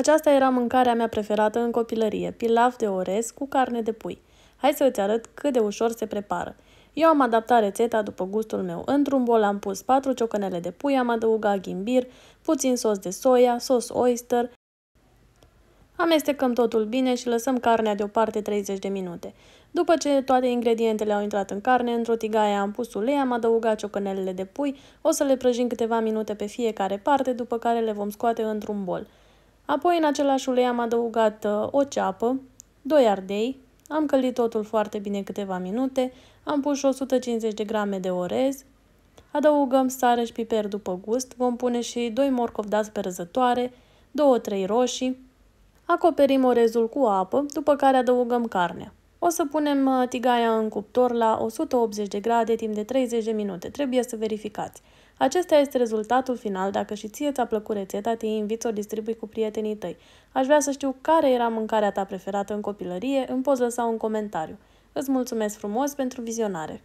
Aceasta era mâncarea mea preferată în copilărie, pilaf de orez cu carne de pui. Hai să îți arăt cât de ușor se prepară. Eu am adaptat rețeta după gustul meu. Într-un bol am pus 4 ciocanele de pui, am adăugat ghimbir, puțin sos de soia, sos oyster. Amestecăm totul bine și lăsăm carnea deoparte 30 de minute. După ce toate ingredientele au intrat în carne, într-o tigaie am pus ulei, am adăugat ciocanelele de pui, o să le prăjim câteva minute pe fiecare parte, după care le vom scoate într-un bol. Apoi în același ulei am adăugat uh, o ceapă, 2 ardei, am călit totul foarte bine câteva minute, am pus 150 de grame de orez, adăugăm sare și piper după gust, vom pune și 2 morcovi de pe răzătoare, 2-3 roșii, acoperim orezul cu apă, după care adăugăm carnea. O să punem uh, tigaia în cuptor la 180 de grade timp de 30 de minute. Trebuie să verificați. Acesta este rezultatul final. Dacă și ție ți-a plăcut rețeta, te invit să o distribui cu prietenii tăi. Aș vrea să știu care era mâncarea ta preferată în copilărie, îmi poți lăsa un comentariu. Îți mulțumesc frumos pentru vizionare!